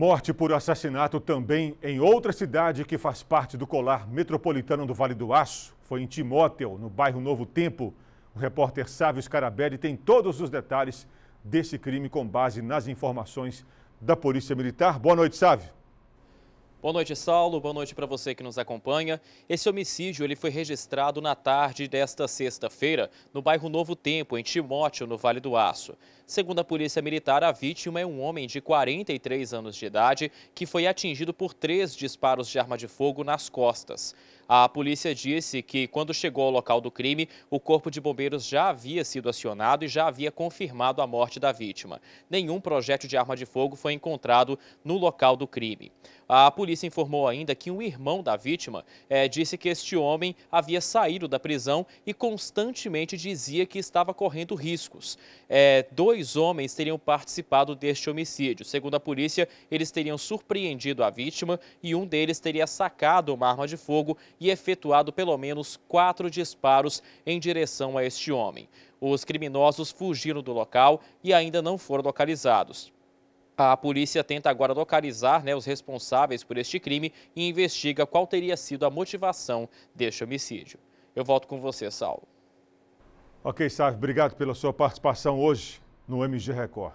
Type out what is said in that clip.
Morte por assassinato também em outra cidade que faz parte do colar metropolitano do Vale do Aço. Foi em Timóteo, no bairro Novo Tempo. O repórter Sávio Scarabelli tem todos os detalhes desse crime com base nas informações da Polícia Militar. Boa noite, Sávio. Boa noite, Saulo. Boa noite para você que nos acompanha. Esse homicídio ele foi registrado na tarde desta sexta-feira, no bairro Novo Tempo, em Timóteo, no Vale do Aço. Segundo a Polícia Militar, a vítima é um homem de 43 anos de idade que foi atingido por três disparos de arma de fogo nas costas. A polícia disse que, quando chegou ao local do crime, o Corpo de Bombeiros já havia sido acionado e já havia confirmado a morte da vítima. Nenhum projétil de arma de fogo foi encontrado no local do crime. A polícia informou ainda que um irmão da vítima é, disse que este homem havia saído da prisão e constantemente dizia que estava correndo riscos. É, dois homens teriam participado deste homicídio. Segundo a polícia, eles teriam surpreendido a vítima e um deles teria sacado uma arma de fogo e efetuado pelo menos quatro disparos em direção a este homem. Os criminosos fugiram do local e ainda não foram localizados. A polícia tenta agora localizar né, os responsáveis por este crime e investiga qual teria sido a motivação deste homicídio. Eu volto com você, Saulo. Ok, Sávio, obrigado pela sua participação hoje no MG Record.